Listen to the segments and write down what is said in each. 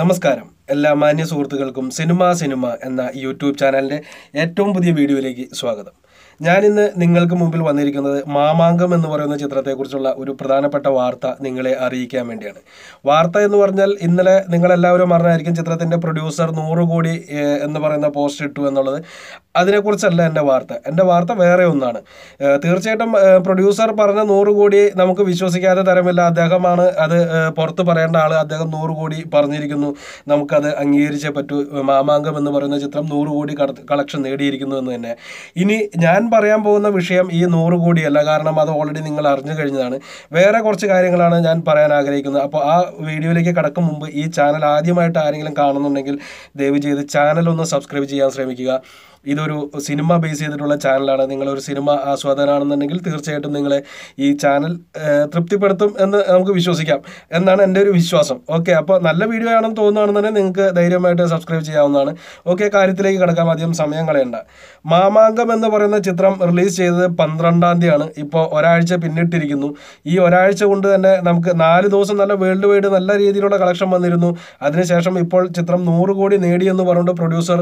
നമസ്കാരം എല്ലാ മാന്യ സുഹൃത്തുക്കൾക്കും സിനിമ സിനിമ എന്ന യൂട്യൂബ് ചാനലിൻ്റെ ഏറ്റവും പുതിയ വീഡിയോയിലേക്ക് സ്വാഗതം ഞാനിന്ന് നിങ്ങൾക്ക് മുമ്പിൽ വന്നിരിക്കുന്നത് മാമാങ്കം എന്ന് പറയുന്ന ചിത്രത്തെക്കുറിച്ചുള്ള ഒരു പ്രധാനപ്പെട്ട വാർത്ത നിങ്ങളെ അറിയിക്കാൻ വേണ്ടിയാണ് വാർത്ത എന്ന് പറഞ്ഞാൽ ഇന്നലെ നിങ്ങളെല്ലാവരും അറിഞ്ഞായിരിക്കും ചിത്രത്തിൻ്റെ പ്രൊഡ്യൂസർ നൂറ് കോടി എന്ന് പറയുന്ന പോസ്റ്റ് ഇട്ടു എന്നുള്ളത് അതിനെക്കുറിച്ചല്ല എൻ്റെ വാർത്ത എൻ്റെ വാർത്ത വേറെ ഒന്നാണ് തീർച്ചയായിട്ടും പ്രൊഡ്യൂസർ പറഞ്ഞ നൂറ് കോടി നമുക്ക് വിശ്വസിക്കാതെ തരമില്ല അദ്ദേഹമാണ് അത് പുറത്ത് പറയേണ്ട ആൾ അദ്ദേഹം നൂറ് കോടി പറഞ്ഞിരിക്കുന്നു നമുക്കത് അംഗീകരിച്ചേ പറ്റൂ മാമാങ്കം എന്ന് പറയുന്ന ചിത്രം നൂറ് കോടി കളക്ഷൻ നേടിയിരിക്കുന്നു എന്ന് തന്നെ ഇനി ഞാൻ പറയാൻ പോകുന്ന വിഷയം ഈ നൂറ് കോടിയല്ല കാരണം അത് ഓൾറെഡി നിങ്ങൾ അറിഞ്ഞു കഴിഞ്ഞതാണ് വേറെ കുറച്ച് കാര്യങ്ങളാണ് ഞാൻ പറയാൻ ആഗ്രഹിക്കുന്നത് അപ്പോൾ ആ വീഡിയോയിലേക്ക് കടക്കും മുമ്പ് ഈ ചാനൽ ആദ്യമായിട്ട് ആരെങ്കിലും കാണുന്നുണ്ടെങ്കിൽ ദയവ് ചെയ്ത് ചാനൽ ഒന്ന് സബ്സ്ക്രൈബ് ചെയ്യാൻ ശ്രമിക്കുക ഇതൊരു സിനിമ ബേസ് ചെയ്തിട്ടുള്ള ചാനലാണ് നിങ്ങളൊരു സിനിമ ആസ്വാദനാണെന്നുണ്ടെങ്കിൽ തീർച്ചയായിട്ടും നിങ്ങളെ ഈ ചാനൽ തൃപ്തിപ്പെടുത്തും എന്ന് നമുക്ക് വിശ്വസിക്കാം എന്നാണ് എൻ്റെ ഒരു വിശ്വാസം ഓക്കെ അപ്പോൾ നല്ല വീഡിയോ ആണെന്ന് തോന്നുകയാണെന്നുണ്ടെങ്കിൽ നിങ്ങൾക്ക് ധൈര്യമായിട്ട് സബ്സ്ക്രൈബ് ചെയ്യാവുന്നതാണ് ഓക്കെ കാര്യത്തിലേക്ക് കിടക്കാം അധികം സമയം കളയണ്ട മാമാങ്കം എന്ന് പറയുന്ന ചിത്രം റിലീസ് ചെയ്തത് പന്ത്രണ്ടാം തീയതിയാണ് ഇപ്പോൾ ഒരാഴ്ച പിന്നിട്ടിരിക്കുന്നു ഈ ഒരാഴ്ച കൊണ്ട് തന്നെ നമുക്ക് നാല് ദിവസം നല്ല വേൾഡ് വൈഡ് നല്ല രീതിയിലുള്ള കളക്ഷൻ വന്നിരുന്നു അതിനുശേഷം ഇപ്പോൾ ചിത്രം നൂറ് കോടി നേടിയെന്ന് പറഞ്ഞുകൊണ്ട് പ്രൊഡ്യൂസർ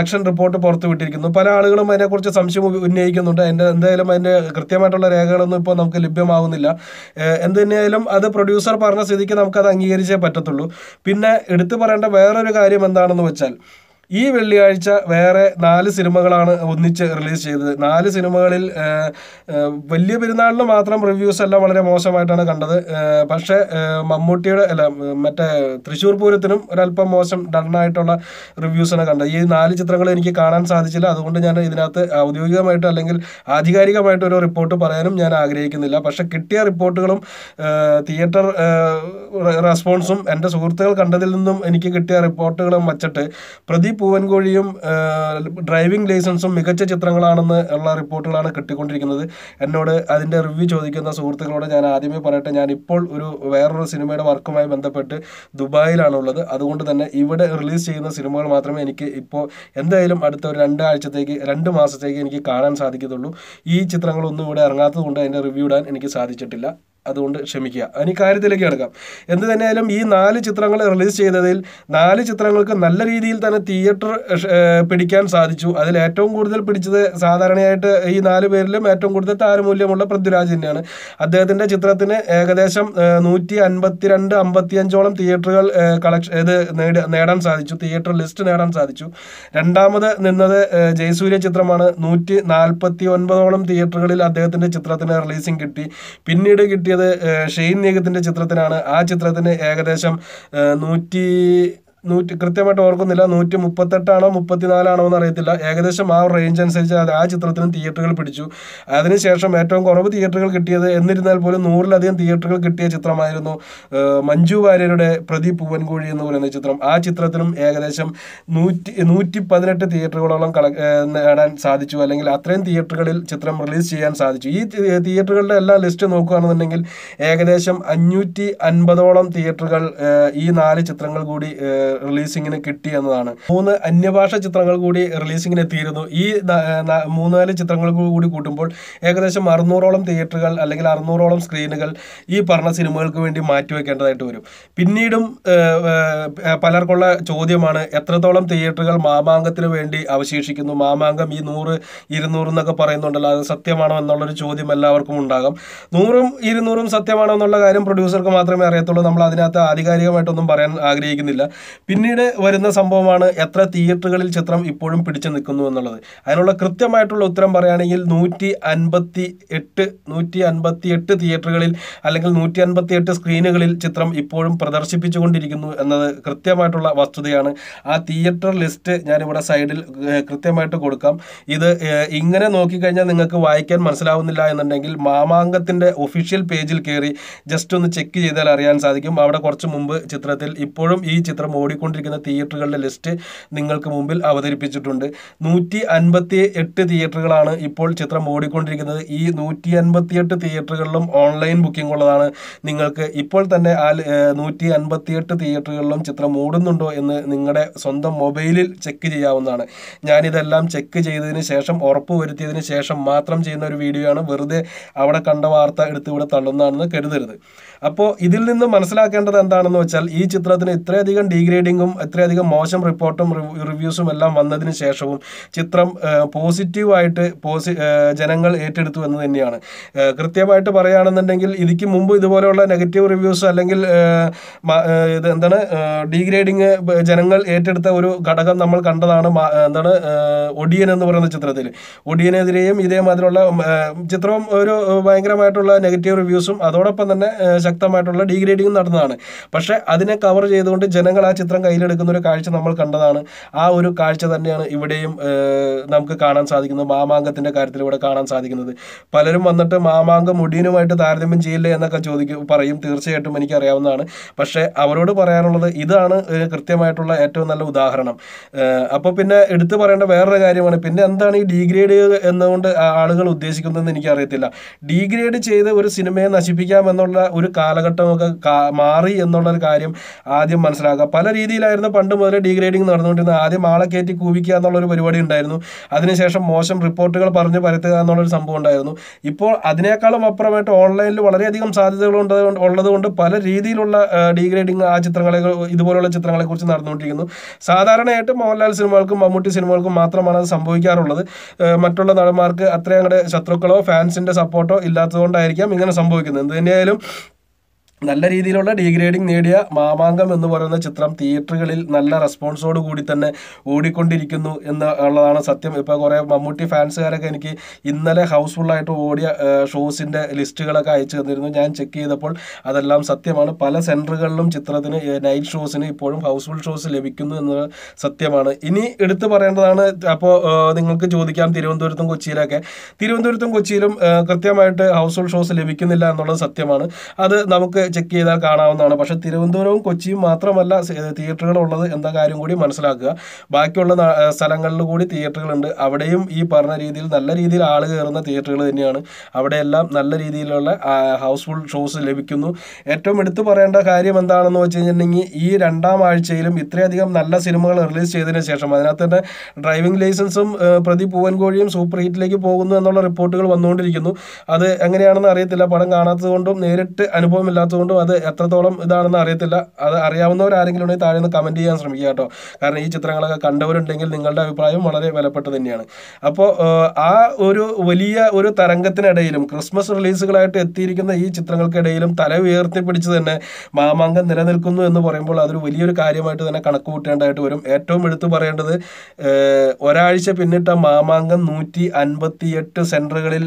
കളക്ഷൻ റിപ്പോർട്ട് പുറത്തുവിട്ടിരിക്കുന്നു പല ആളുകളും അതിനെക്കുറിച്ച് സംശയം ഉന്നയിക്കുന്നുണ്ട് അതിൻ്റെ എന്തായാലും അതിൻ്റെ കൃത്യമായിട്ടുള്ള രേഖകളൊന്നും ഇപ്പോൾ നമുക്ക് ലഭ്യമാകുന്നില്ല എന്തായാലും അത് പ്രൊഡ്യൂസർ പറഞ്ഞ സ്ഥിതിക്ക് നമുക്കത് അംഗീകരിച്ചേ പറ്റത്തുള്ളൂ പിന്നെ എടുത്തു പറയേണ്ട വേറൊരു കാര്യം എന്താണെന്ന് വെച്ചാൽ ഈ വെള്ളിയാഴ്ച വേറെ നാല് സിനിമകളാണ് ഒന്നിച്ച് റിലീസ് ചെയ്തത് നാല് സിനിമകളിൽ വലിയ പെരുന്നാളിന് മാത്രം റിവ്യൂസ് എല്ലാം വളരെ മോശമായിട്ടാണ് കണ്ടത് പക്ഷേ മമ്മൂട്ടിയുടെ അല്ല മറ്റേ തൃശ്ശൂർ പൂരത്തിനും ഒരല്പം മോശം ഡണ്ണായിട്ടുള്ള റിവ്യൂസാണ് കണ്ടത് ഈ നാല് ചിത്രങ്ങൾ എനിക്ക് കാണാൻ സാധിച്ചില്ല അതുകൊണ്ട് ഞാൻ ഇതിനകത്ത് ഔദ്യോഗികമായിട്ട് അല്ലെങ്കിൽ ആധികാരികമായിട്ട് ഒരു റിപ്പോർട്ട് പറയാനും ഞാൻ ആഗ്രഹിക്കുന്നില്ല പക്ഷേ കിട്ടിയ റിപ്പോർട്ടുകളും തിയേറ്റർ റെസ്പോൺസും എൻ്റെ സുഹൃത്തുക്കൾ കണ്ടതിൽ നിന്നും എനിക്ക് കിട്ടിയ റിപ്പോർട്ടുകളും വച്ചിട്ട് പ്രദീപ് പൂവൻകോഴിയും ഡ്രൈവിംഗ് ലൈസൻസും മികച്ച ചിത്രങ്ങളാണെന്ന് ഉള്ള റിപ്പോർട്ടുകളാണ് കിട്ടിക്കൊണ്ടിരിക്കുന്നത് എന്നോട് അതിൻ്റെ റിവ്യൂ ചോദിക്കുന്ന സുഹൃത്തുക്കളോട് ഞാൻ ആദ്യമേ പറയട്ടെ ഞാൻ ഇപ്പോൾ ഒരു വേറൊരു സിനിമയുടെ വർക്കുമായി ബന്ധപ്പെട്ട് ദുബായിലാണുള്ളത് അതുകൊണ്ട് തന്നെ ഇവിടെ റിലീസ് ചെയ്യുന്ന സിനിമകൾ മാത്രമേ എനിക്ക് ഇപ്പോൾ എന്തായാലും അടുത്ത ഒരു രണ്ടാഴ്ചത്തേക്ക് രണ്ട് മാസത്തേക്ക് എനിക്ക് കാണാൻ സാധിക്കത്തുള്ളൂ ഈ ചിത്രങ്ങളൊന്നും ഇവിടെ ഇറങ്ങാത്തത് കൊണ്ട് അതിൻ്റെ റിവ്യൂ ഇടാൻ എനിക്ക് സാധിച്ചിട്ടില്ല അതുകൊണ്ട് ക്ഷമിക്കുക ഇനി കാര്യത്തിലേക്ക് കിടക്കാം എന്ത് തന്നെയാലും ഈ നാല് ചിത്രങ്ങൾ റിലീസ് ചെയ്തതിൽ നാല് ചിത്രങ്ങൾക്ക് നല്ല രീതിയിൽ തന്നെ തിയേറ്റർ പിടിക്കാൻ സാധിച്ചു അതിൽ ഏറ്റവും കൂടുതൽ പിടിച്ചത് സാധാരണയായിട്ട് ഈ നാല് പേരിലും ഏറ്റവും കൂടുതൽ താരമൂല്യമുള്ള പൃഥ്വിരാജ് തന്നെയാണ് അദ്ദേഹത്തിൻ്റെ ചിത്രത്തിന് ഏകദേശം നൂറ്റി അൻപത്തിരണ്ട് അമ്പത്തിയഞ്ചോളം തിയേറ്ററുകൾ കളക്ഷൻ ഇത് നേടാൻ സാധിച്ചു തിയേറ്റർ ലിസ്റ്റ് നേടാൻ സാധിച്ചു രണ്ടാമത് നിന്നത് ജയസൂര്യ ചിത്രമാണ് നൂറ്റി നാൽപ്പത്തി ഒൻപതോളം തിയേറ്ററുകളിൽ അദ്ദേഹത്തിൻ്റെ ചിത്രത്തിന് റിലീസിങ് കിട്ടി പിന്നീട് കിട്ടി കിട്ടിയത് ഷെയ്ൻ നീഗത്തിൻ്റെ ചിത്രത്തിനാണ് ആ ചിത്രത്തിന് ഏകദേശം നൂറ്റി നൂറ്റി കൃത്യമായിട്ട് ഓർക്കുന്നില്ല നൂറ്റി മുപ്പത്തെട്ടാണോ മുപ്പത്തിനാലാണോ എന്ന് അറിയത്തില്ല ഏകദേശം ആ റേഞ്ച് അനുസരിച്ച് അത് ആ ചിത്രത്തിനും തിയേറ്ററുകൾ പിടിച്ചു അതിനുശേഷം ഏറ്റവും കുറവ് തിയേറ്ററുകൾ കിട്ടിയത് എന്നിരുന്നാൽ പോലും നൂറിലധികം തിയേറ്ററുകൾ കിട്ടിയ ചിത്രമായിരുന്നു മഞ്ജു വാര്യരുടെ പ്രദീപ് പൂവൻകോഴി എന്ന് പറയുന്ന ചിത്രം ആ ചിത്രത്തിനും ഏകദേശം നൂറ്റി നൂറ്റി പതിനെട്ട് തിയേറ്ററുകളോളം കള നേടാൻ സാധിച്ചു അല്ലെങ്കിൽ അത്രയും തിയേറ്ററുകളിൽ ചിത്രം റിലീസ് ചെയ്യാൻ സാധിച്ചു ഈ തിയേറ്ററുകളുടെ എല്ലാ ലിസ്റ്റ് നോക്കുകയാണെന്നുണ്ടെങ്കിൽ ഏകദേശം അഞ്ഞൂറ്റി അൻപതോളം തിയേറ്ററുകൾ ഈ നാല് ചിത്രങ്ങൾ കൂടി റിലീസിങ്ങിന് കിട്ടി എന്നതാണ് മൂന്ന് അന്യഭാഷ ചിത്രങ്ങൾ കൂടി റിലീസിങ്ങിന് എത്തിയിരുന്നു ഈ മൂന്നാല് ചിത്രങ്ങൾ കൂടി കൂട്ടുമ്പോൾ ഏകദേശം അറുന്നൂറോളം തിയേറ്ററുകൾ അല്ലെങ്കിൽ അറുന്നൂറോളം സ്ക്രീനുകൾ ഈ പറഞ്ഞ സിനിമകൾക്ക് വേണ്ടി മാറ്റിവെക്കേണ്ടതായിട്ട് വരും പിന്നീടും പലർക്കുള്ള ചോദ്യമാണ് എത്രത്തോളം തിയേറ്ററുകൾ മാമാങ്കത്തിന് വേണ്ടി അവശേഷിക്കുന്നു മാമാങ്കം ഈ നൂറ് ഇരുന്നൂറ് എന്നൊക്കെ പറയുന്നുണ്ടല്ലോ അത് സത്യമാണോ എന്നുള്ളൊരു ചോദ്യം എല്ലാവർക്കും ഉണ്ടാകും നൂറും ഇരുന്നൂറും സത്യമാണോ എന്നുള്ള കാര്യം പ്രൊഡ്യൂസർക്ക് മാത്രമേ അറിയത്തുള്ളൂ നമ്മൾ അതിനകത്ത് ആധികാരികമായിട്ടൊന്നും പറയാൻ ആഗ്രഹിക്കുന്നില്ല പിന്നീട് വരുന്ന സംഭവമാണ് എത്ര തിയേറ്ററുകളിൽ ചിത്രം ഇപ്പോഴും പിടിച്ചു നിൽക്കുന്നു എന്നുള്ളത് അതിനുള്ള കൃത്യമായിട്ടുള്ള ഉത്തരം പറയുകയാണെങ്കിൽ നൂറ്റി അൻപത്തി എട്ട് നൂറ്റി അൻപത്തി എട്ട് തിയേറ്ററുകളിൽ അല്ലെങ്കിൽ നൂറ്റി അൻപത്തി എട്ട് സ്ക്രീനുകളിൽ ചിത്രം ഇപ്പോഴും പ്രദർശിപ്പിച്ചുകൊണ്ടിരിക്കുന്നു എന്നത് കൃത്യമായിട്ടുള്ള വസ്തുതയാണ് ആ തിയേറ്റർ ലിസ്റ്റ് ഞാനിവിടെ സൈഡിൽ കൃത്യമായിട്ട് കൊടുക്കാം ഇത് ഇങ്ങനെ നോക്കിക്കഴിഞ്ഞാൽ നിങ്ങൾക്ക് വായിക്കാൻ മനസ്സിലാവുന്നില്ല എന്നുണ്ടെങ്കിൽ മാമാങ്കത്തിൻ്റെ ഒഫീഷ്യൽ പേജിൽ കയറി ജസ്റ്റ് ഒന്ന് ചെക്ക് ചെയ്താൽ അറിയാൻ സാധിക്കും അവിടെ കുറച്ച് മുമ്പ് ചിത്രത്തിൽ ഇപ്പോഴും ഈ ചിത്രം ഓടി നടത്തിക്കൊണ്ടിരിക്കുന്ന തിയേറ്ററുകളുടെ ലിസ്റ്റ് നിങ്ങൾക്ക് മുമ്പിൽ അവതരിപ്പിച്ചിട്ടുണ്ട് നൂറ്റി അൻപത്തി എട്ട് തിയേറ്ററുകളാണ് ഇപ്പോൾ ചിത്രം ഓടിക്കൊണ്ടിരിക്കുന്നത് ഈ നൂറ്റി അൻപത്തിയെട്ട് തിയേറ്ററുകളിലും ഓൺലൈൻ ബുക്കിംഗ് ഉള്ളതാണ് നിങ്ങൾക്ക് ഇപ്പോൾ തന്നെ ആ നൂറ്റി അൻപത്തിയെട്ട് തിയേറ്ററുകളിലും ചിത്രം ഓടുന്നുണ്ടോ എന്ന് നിങ്ങളുടെ സ്വന്തം മൊബൈലിൽ ചെക്ക് ചെയ്യാവുന്നതാണ് ഞാനിതെല്ലാം ചെക്ക് ചെയ്തതിന് ശേഷം ഉറപ്പ് വരുത്തിയതിന് ശേഷം മാത്രം ചെയ്യുന്ന ഒരു വീഡിയോ ആണ് വെറുതെ അവിടെ കണ്ട വാർത്ത എടുത്ത് ഇവിടെ തള്ളുന്നതാണെന്ന് കരുതരുത് അപ്പോൾ ഇതിൽ നിന്ന് മനസ്സിലാക്കേണ്ടത് എന്താണെന്ന് വെച്ചാൽ ഈ ചിത്രത്തിന് ഇത്രയധികം ഡിഗ്രേഡ് റീഡിങ്ങും ഇത്രയധികം മോശം റിപ്പോർട്ടും റിവ്യൂസും എല്ലാം വന്നതിന് ശേഷവും ചിത്രം പോസിറ്റീവായിട്ട് പോസി ജനങ്ങൾ ഏറ്റെടുത്തു എന്ന് തന്നെയാണ് കൃത്യമായിട്ട് പറയുകയാണെന്നുണ്ടെങ്കിൽ ഇതിക്ക് മുമ്പ് ഇതുപോലെയുള്ള നെഗറ്റീവ് റിവ്യൂസ് അല്ലെങ്കിൽ ഇത് എന്താണ് ഡീഗ്രേഡിങ് ജനങ്ങൾ ഏറ്റെടുത്ത ഒരു ഘടകം നമ്മൾ കണ്ടതാണ് എന്താണ് ഒടിയൻ എന്ന് പറയുന്ന ചിത്രത്തിൽ ഒടിയനെതിരെയും ഇതേമാതിരിയുള്ള ചിത്രവും ഒരു ഭയങ്കരമായിട്ടുള്ള നെഗറ്റീവ് റിവ്യൂസും അതോടൊപ്പം തന്നെ ശക്തമായിട്ടുള്ള ഡീഗ്രേഡിങ്ങും നടന്നതാണ് പക്ഷേ അതിനെ കവർ ചെയ്തുകൊണ്ട് ജനങ്ങൾ ആ ചിത്രം ചിത്രം കയ്യിലെടുക്കുന്ന ഒരു കാഴ്ച നമ്മൾ കണ്ടതാണ് ആ ഒരു കാഴ്ച തന്നെയാണ് ഇവിടെയും നമുക്ക് കാണാൻ സാധിക്കുന്നത് മാമാങ്കത്തിൻ്റെ കാര്യത്തിൽ ഇവിടെ കാണാൻ സാധിക്കുന്നത് പലരും വന്നിട്ട് മാമാങ്കം മുടിയനുമായിട്ട് താരതമ്യം ചെയ്യില്ലേ എന്നൊക്കെ ചോദിക്കും പറയും തീർച്ചയായിട്ടും എനിക്കറിയാവുന്നതാണ് പക്ഷേ അവരോട് പറയാനുള്ളത് ഇതാണ് കൃത്യമായിട്ടുള്ള ഏറ്റവും നല്ല ഉദാഹരണം അപ്പോൾ പിന്നെ എടുത്തു പറയേണ്ട വേറൊരു കാര്യമാണ് പിന്നെ എന്താണ് ഈ ഡീഗ്രേഡ് എന്നുകൊണ്ട് ആളുകൾ ഉദ്ദേശിക്കുന്നതെന്ന് എനിക്കറിയത്തില്ല ഡീഗ്രേഡ് ചെയ്ത് ഒരു സിനിമയെ നശിപ്പിക്കാമെന്നുള്ള ഒരു കാലഘട്ടമൊക്കെ മാറി എന്നുള്ള ഒരു കാര്യം ആദ്യം മനസ്സിലാക്കുക പല രീതിയിലായിരുന്നു പണ്ട് മുതൽ ഡീഗ്രേഡിംഗ് നടന്നുകൊണ്ടിരുന്നത് ആദ്യം ആളെ കയറ്റി കൂവിക്കുക എന്നുള്ളൊരു പരിപാടി ഉണ്ടായിരുന്നു അതിനുശേഷം മോശം റിപ്പോർട്ടുകൾ പറഞ്ഞ് പരത്തുക എന്നുള്ളൊരു സംഭവം ഉണ്ടായിരുന്നു ഇപ്പോൾ അതിനേക്കാളും അപ്പുറമായിട്ട് ഓൺലൈനിൽ വളരെയധികം സാധ്യതകളുണ്ട് ഉള്ളതുകൊണ്ട് പല രീതിയിലുള്ള ഡീഗ്രേഡിംഗ് ആ ചിത്രങ്ങളെ ഇതുപോലുള്ള ചിത്രങ്ങളെക്കുറിച്ച് നടന്നുകൊണ്ടിരിക്കുന്നു സാധാരണയായിട്ട് മോഹൻലാൽ സിനിമകൾക്കും മമ്മൂട്ടി സിനിമകൾക്കും മാത്രമാണ് അത് സംഭവിക്കാറുള്ളത് മറ്റുള്ള നടന്മാർക്ക് അത്രയും ശത്രുക്കളോ ഫാൻസിൻ്റെ സപ്പോർട്ടോ ഇല്ലാത്തതുകൊണ്ടായിരിക്കാം ഇങ്ങനെ സംഭവിക്കുന്നത് എന്ത് തന്നെയായാലും നല്ല രീതിയിലുള്ള ഡീഗ്രേഡിംഗ് നേടിയ മാമാങ്കം എന്ന് പറയുന്ന ചിത്രം തിയേറ്ററുകളിൽ നല്ല റെസ്പോൺസോട് കൂടി തന്നെ ഓടിക്കൊണ്ടിരിക്കുന്നു എന്ന് ഉള്ളതാണ് സത്യം ഇപ്പോൾ കുറേ മമ്മൂട്ടി ഫാൻസുകാരൊക്കെ എനിക്ക് ഇന്നലെ ഹൗസ്ഫുള്ളായിട്ട് ഓടിയ ഷോസിൻ്റെ ലിസ്റ്റുകളൊക്കെ അയച്ചു തന്നിരുന്നു ഞാൻ ചെക്ക് ചെയ്തപ്പോൾ അതെല്ലാം സത്യമാണ് പല സെൻറ്ററുകളിലും ചിത്രത്തിന് നൈറ്റ് ഷോസിന് ഇപ്പോഴും ഹൗസ്ഫുൾ ഷോസ് ലഭിക്കുന്നു എന്ന് സത്യമാണ് ഇനി എടുത്തു പറയേണ്ടതാണ് അപ്പോൾ നിങ്ങൾക്ക് ചോദിക്കാം തിരുവനന്തപുരത്തും കൊച്ചിയിലൊക്കെ തിരുവനന്തപുരത്തും കൊച്ചിയിലും കൃത്യമായിട്ട് ഹൗസ്ഫുൾ ഷോസ് ലഭിക്കുന്നില്ല എന്നുള്ളത് സത്യമാണ് അത് നമുക്ക് പോയി ചെക്ക് ചെയ്താൽ കാണാവുന്നതാണ് പക്ഷെ തിരുവനന്തപുരവും കൊച്ചിയും മാത്രമല്ല തിയേറ്ററുകൾ ഉള്ളത് എന്ന കാര്യം കൂടി മനസ്സിലാക്കുക ബാക്കിയുള്ള സ്ഥലങ്ങളിൽ കൂടി തിയേറ്ററുകളുണ്ട് അവിടെയും ഈ പറഞ്ഞ രീതിയിൽ നല്ല രീതിയിൽ ആൾ കയറുന്ന തിയേറ്ററുകൾ തന്നെയാണ് അവിടെയെല്ലാം നല്ല രീതിയിലുള്ള ഹൗസ്ഫുൾ ഷോസ് ലഭിക്കുന്നു ഏറ്റവും എടുത്തു പറയേണ്ട കാര്യം എന്താണെന്ന് വെച്ച് കഴിഞ്ഞിട്ടുണ്ടെങ്കിൽ ഈ രണ്ടാം ആഴ്ചയിലും ഇത്രയധികം നല്ല സിനിമകൾ റിലീസ് ചെയ്തതിന് ശേഷം അതിനകത്ത് തന്നെ ഡ്രൈവിംഗ് ലൈസൻസും പ്രതി പൂവൻകോഴിയും സൂപ്പർ ഹിറ്റിലേക്ക് പോകുന്നു എന്നുള്ള റിപ്പോർട്ടുകൾ വന്നുകൊണ്ടിരിക്കുന്നു അത് എങ്ങനെയാണെന്ന് അറിയത്തില്ല പടം കാണാത്തത് കൊണ്ടും നേരിട്ട് അനുഭവമില്ലാത്തത് അതുകൊണ്ടും അത് എത്രത്തോളം ഇതാണെന്ന് അറിയത്തില്ല അത് അറിയാവുന്നവരാരെങ്കിലും ഉണ്ടെങ്കിൽ താഴെ നിന്ന് കമൻറ്റ് ചെയ്യാൻ ശ്രമിക്കുക കേട്ടോ കാരണം ഈ ചിത്രങ്ങളൊക്കെ കണ്ടവരുണ്ടെങ്കിൽ നിങ്ങളുടെ അഭിപ്രായം വളരെ വിലപ്പെട്ടത് തന്നെയാണ് അപ്പോൾ ആ ഒരു വലിയ ഒരു തരംഗത്തിനിടയിലും ക്രിസ്മസ് റിലീസുകളായിട്ട് എത്തിയിരിക്കുന്ന ഈ ചിത്രങ്ങൾക്കിടയിലും തല ഉയർത്തി തന്നെ മാമാങ്കം നിലനിൽക്കുന്നു എന്ന് പറയുമ്പോൾ അതൊരു വലിയൊരു കാര്യമായിട്ട് തന്നെ കണക്ക് കൂട്ടേണ്ടതായിട്ട് വരും ഏറ്റവും എടുത്തു പറയേണ്ടത് ഒരാഴ്ച പിന്നിട്ട മാമാങ്കം നൂറ്റി അൻപത്തിയെട്ട് സെൻറ്ററുകളിൽ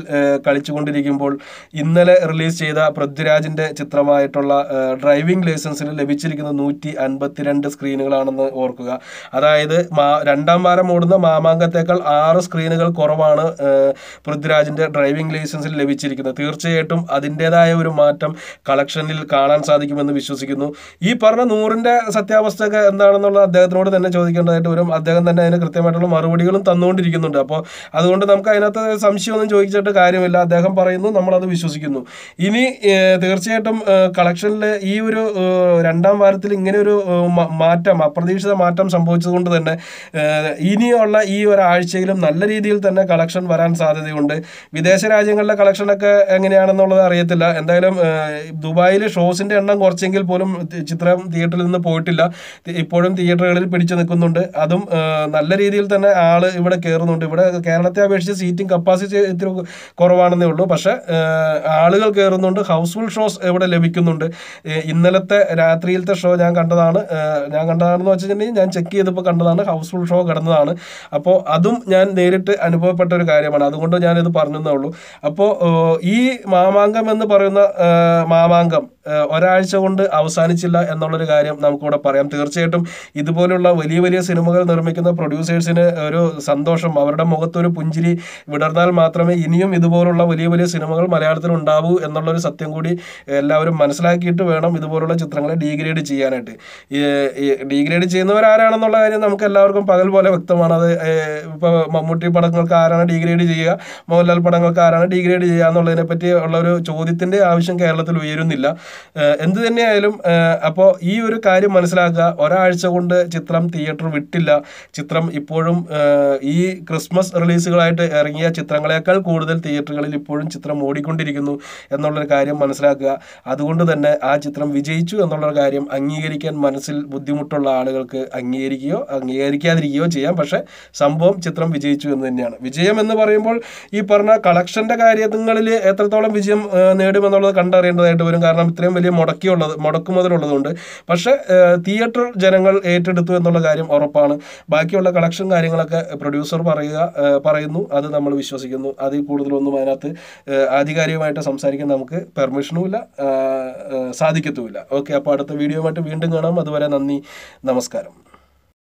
കളിച്ചുകൊണ്ടിരിക്കുമ്പോൾ ഇന്നലെ റിലീസ് ചെയ്ത പൃഥ്വിരാജിൻ്റെ ചിത്രമായ ആയിട്ടുള്ള ഡ്രൈവിംഗ് ലൈസൻസിൽ ലഭിച്ചിരിക്കുന്ന നൂറ്റി അൻപത്തിരണ്ട് സ്ക്രീനുകളാണെന്ന് ഓർക്കുക അതായത് മാ രണ്ടാം വാരം ഓടുന്ന മാമാങ്കത്തേക്കാൾ ആറ് സ്ക്രീനുകൾ കുറവാണ് പൃഥ്വിരാജിൻ്റെ ഡ്രൈവിംഗ് ലൈസൻസിൽ ലഭിച്ചിരിക്കുന്നത് തീർച്ചയായിട്ടും അതിൻ്റേതായ ഒരു മാറ്റം കളക്ഷനിൽ കാണാൻ സാധിക്കുമെന്ന് വിശ്വസിക്കുന്നു ഈ പറഞ്ഞ നൂറിൻ്റെ സത്യാവസ്ഥയൊക്കെ എന്താണെന്നുള്ളത് അദ്ദേഹത്തിനോട് തന്നെ ചോദിക്കേണ്ടതായിട്ട് വരും അദ്ദേഹം തന്നെ അതിന് കൃത്യമായിട്ടുള്ള മറുപടികളും തന്നുകൊണ്ടിരിക്കുന്നുണ്ട് അപ്പോൾ അതുകൊണ്ട് നമുക്ക് അതിനകത്ത് സംശയമൊന്നും ചോദിച്ചിട്ട് കാര്യമില്ല അദ്ദേഹം പറയുന്നു നമ്മളത് വിശ്വസിക്കുന്നു ഇനി തീർച്ചയായിട്ടും കളക്ഷനിൽ ഈ ഒരു രണ്ടാം വാരത്തിൽ ഇങ്ങനെ ഒരു മാറ്റം അപ്രതീക്ഷിത മാറ്റം സംഭവിച്ചതുകൊണ്ട് തന്നെ ഇനിയുള്ള ഈ ഒരാഴ്ചയിലും നല്ല രീതിയിൽ തന്നെ കളക്ഷൻ വരാൻ സാധ്യതയുണ്ട് വിദേശ രാജ്യങ്ങളിലെ കളക്ഷനൊക്കെ എങ്ങനെയാണെന്നുള്ളത് അറിയത്തില്ല എന്തായാലും ദുബായിൽ ഷോസിൻ്റെ എണ്ണം കുറച്ചെങ്കിൽ പോലും ചിത്രം തിയേറ്ററിൽ നിന്ന് പോയിട്ടില്ല ഇപ്പോഴും തിയേറ്ററുകളിൽ പിടിച്ചു നിൽക്കുന്നുണ്ട് അതും നല്ല രീതിയിൽ തന്നെ ആൾ ഇവിടെ കയറുന്നുണ്ട് ഇവിടെ കേരളത്തെ അപേക്ഷിച്ച് സീറ്റിംഗ് കപ്പാസിറ്റി ഇത്തിരി കുറവാണെന്നേ ഉള്ളൂ പക്ഷേ ആളുകൾ കയറുന്നുണ്ട് ഹൗസ്ഫുൾ ഷോസ് ഇവിടെ ലഭിക്കും ഇരിക്കുന്നുണ്ട് ഇന്നലത്തെ രാത്രിയിലത്തെ ഷോ ഞാൻ കണ്ടതാണ് ഞാൻ കണ്ടതാണെന്ന് വെച്ചിട്ടുണ്ടെങ്കിൽ ഞാൻ ചെക്ക് ചെയ്തപ്പോൾ കണ്ടതാണ് ഹൗസ്ഫുൾ ഷോ കിടന്നതാണ് അപ്പോൾ അതും ഞാൻ നേരിട്ട് അനുഭവപ്പെട്ട ഒരു കാര്യമാണ് അതുകൊണ്ട് ഞാനിത് പറഞ്ഞതേ ഉള്ളൂ അപ്പോൾ ഈ മാമാങ്കം എന്ന് പറയുന്ന മാമാങ്കം ഒരാഴ്ച കൊണ്ട് അവസാനിച്ചില്ല എന്നുള്ളൊരു കാര്യം നമുക്കിവിടെ പറയാം തീർച്ചയായിട്ടും ഇതുപോലുള്ള വലിയ വലിയ സിനിമകൾ നിർമ്മിക്കുന്ന പ്രൊഡ്യൂസേഴ്സിന് ഒരു സന്തോഷം അവരുടെ മുഖത്തൊരു പുഞ്ചിരി വിടർന്നാൽ മാത്രമേ ഇനിയും ഇതുപോലുള്ള വലിയ വലിയ സിനിമകൾ മലയാളത്തിൽ ഉണ്ടാവൂ എന്നുള്ളൊരു സത്യം കൂടി എല്ലാവരും മനസ്സിലാക്കിയിട്ട് വേണം ഇതുപോലുള്ള ചിത്രങ്ങളെ ഡീഗ്രേഡ് ചെയ്യാനായിട്ട് ഡീഗ്രേഡ് ചെയ്യുന്നവരാരാണെന്നുള്ള ആരാണെന്നുള്ള കാര്യം നമുക്ക് എല്ലാവർക്കും പകൽ പോലെ വ്യക്തമാണ് അത് ഇപ്പോൾ മമ്മൂട്ടി പടങ്ങൾക്ക് ആരാണ് ഡീഗ്രേഡ് ചെയ്യുക മോഹൻലാൽ പടങ്ങൾക്ക് ആരാണ് ഡീഗ്രേഡ് ചെയ്യുക എന്നുള്ളതിനെ പറ്റി ഉള്ള ഒരു ചോദ്യത്തിൻ്റെ ആവശ്യം കേരളത്തിൽ ഉയരുന്നില്ല എന്ത് തന്നെയായാലും അപ്പോൾ ഈ ഒരു കാര്യം മനസ്സിലാക്കുക ഒരാഴ്ച കൊണ്ട് ചിത്രം തിയേറ്റർ വിട്ടില്ല ചിത്രം ഇപ്പോഴും ഈ ക്രിസ്മസ് റിലീസുകളായിട്ട് ഇറങ്ങിയ ചിത്രങ്ങളെക്കാൾ കൂടുതൽ തിയേറ്ററുകളിൽ ഇപ്പോഴും ചിത്രം ഓടിക്കൊണ്ടിരിക്കുന്നു എന്നുള്ളൊരു കാര്യം മനസ്സിലാക്കുക അതുകൊണ്ട് അതുകൊണ്ട് തന്നെ ആ ചിത്രം വിജയിച്ചു എന്നുള്ള കാര്യം അംഗീകരിക്കാൻ മനസ്സിൽ ബുദ്ധിമുട്ടുള്ള ആളുകൾക്ക് അംഗീകരിക്കുകയോ അംഗീകരിക്കാതിരിക്കുകയോ ചെയ്യാം പക്ഷേ സംഭവം ചിത്രം വിജയിച്ചു എന്ന് തന്നെയാണ് വിജയം എന്ന് പറയുമ്പോൾ ഈ പറഞ്ഞ കളക്ഷൻ്റെ കാര്യങ്ങളിൽ എത്രത്തോളം വിജയം നേടുമെന്നുള്ളത് കണ്ടറിയേണ്ടതായിട്ട് വരും കാരണം ഇത്രയും വലിയ മുടക്കിയുള്ളത് മുടക്കുമുതലുള്ളതുകൊണ്ട് പക്ഷേ തിയേറ്റർ ജനങ്ങൾ ഏറ്റെടുത്തു എന്നുള്ള കാര്യം ഉറപ്പാണ് ബാക്കിയുള്ള കളക്ഷൻ കാര്യങ്ങളൊക്കെ പ്രൊഡ്യൂസർ പറയുക പറയുന്നു അത് നമ്മൾ വിശ്വസിക്കുന്നു അതിൽ കൂടുതലൊന്നും അതിനകത്ത് ആധികാരികമായിട്ട് സംസാരിക്കാൻ നമുക്ക് പെർമിഷനും ഇല്ല സാധിക്കത്തുമില്ല ഓക്കെ അപ്പോൾ അടുത്ത വീഡിയോയുമായിട്ട് വീണ്ടും കാണാം അതുവരെ നന്ദി നമസ്കാരം